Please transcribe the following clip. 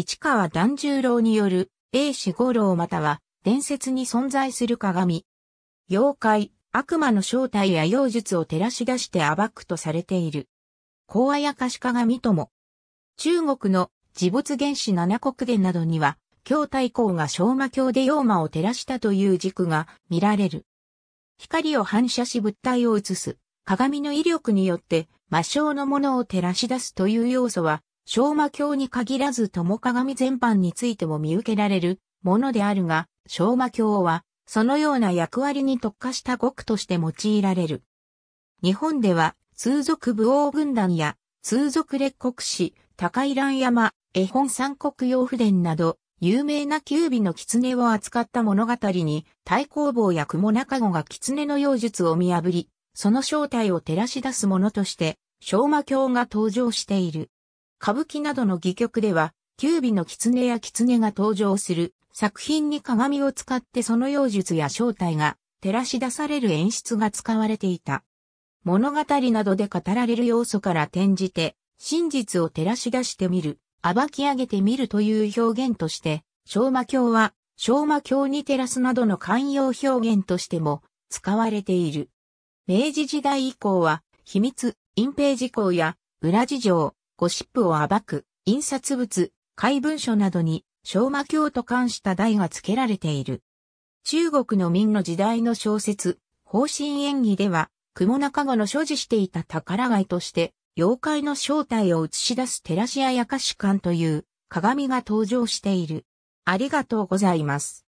市川團十郎による、英子五郎または、伝説に存在する鏡。妖怪、悪魔の正体や妖術を照らし出して暴くとされている。高あやかし鏡とも。中国の自物原始七国伝などには、京太閤が昭和教で妖魔を照らしたという軸が見られる。光を反射し物体を映す、鏡の威力によって魔性のものを照らし出すという要素は昭和教に限らず友鏡全般についても見受けられるものであるが、昭和教は、そのような役割に特化した語句として用いられる。日本では、通俗武王軍団や、通俗列国史、高井蘭山、絵本三国用布伝など、有名な九尾の狐を扱った物語に、太公坊や雲中子が狐の妖術を見破り、その正体を照らし出すものとして、昭和教が登場している。歌舞伎などの戯曲では、九尾の狐や狐が登場する作品に鏡を使ってその妖術や正体が照らし出される演出が使われていた。物語などで語られる要素から転じて、真実を照らし出してみる、暴き上げてみるという表現として、昭和教は、昭和教に照らすなどの寛容表現としても使われている。明治時代以降は、秘密、隠蔽事項や、裏事情、ゴシップを暴く、印刷物、怪文書などに、昭和教と関した題が付けられている。中国の明の時代の小説、方針演技では、雲中語の所持していた宝貝として、妖怪の正体を映し出す照らし屋や菓子館という鏡が登場している。ありがとうございます。